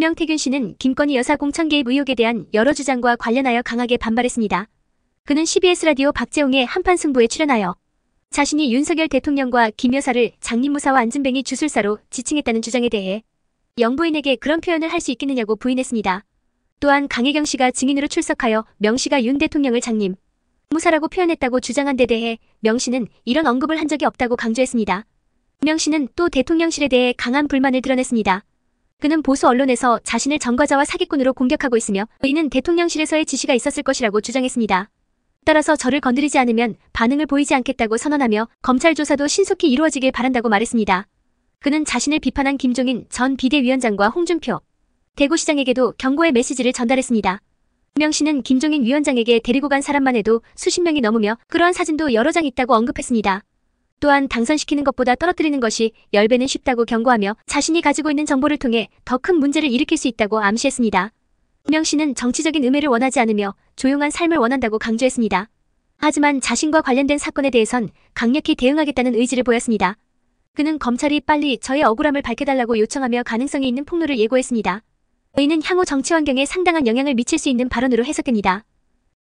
명태균 씨는 김건희 여사 공천 개입 의혹에 대한 여러 주장과 관련하여 강하게 반발했습니다. 그는 CBS 라디오 박재홍의 한판 승부에 출연하여 자신이 윤석열 대통령과 김 여사를 장님무사와 안진뱅이 주술사로 지칭했다는 주장에 대해 영부인에게 그런 표현을 할 수 있겠느냐고 부인했습니다. 또한 강혜경 씨가 증인으로 출석하여 명 씨가 윤 대통령을 장님, 무사라고 표현했다고 주장한 데 대해 명 씨는 이런 언급을 한 적이 없다고 강조했습니다. 명 씨는 또 대통령실에 대해 강한 불만을 드러냈습니다. 그는 보수 언론에서 자신을 전과자와 사기꾼으로 공격하고 있으며 이는 대통령실에서의 지시가 있었을 것이라고 주장했습니다. 따라서 저를 건드리지 않으면 반응을 보이지 않겠다고 선언하며 검찰 조사도 신속히 이루어지길 바란다고 말했습니다. 그는 자신을 비판한 김종인 전 비대위원장과 홍준표 대구시장에게도 경고의 메시지를 전달했습니다. 김명 씨는 김종인 위원장에게 데리고 간 사람만 해도 수십 명이 넘으며 그러한 사진도 여러 장 있다고 언급했습니다. 또한 당선시키는 것보다 떨어뜨리는 것이 10배는 쉽다고 경고하며 자신이 가지고 있는 정보를 통해 더 큰 문제를 일으킬 수 있다고 암시했습니다. 김명 씨는 정치적인 음해를 원하지 않으며 조용한 삶을 원한다고 강조했습니다. 하지만 자신과 관련된 사건에 대해선 강력히 대응하겠다는 의지를 보였습니다. 그는 검찰이 빨리 저의 억울함을 밝혀달라고 요청하며 가능성이 있는 폭로를 예고했습니다. 저희는 향후 정치 환경에 상당한 영향을 미칠 수 있는 발언으로 해석됩니다.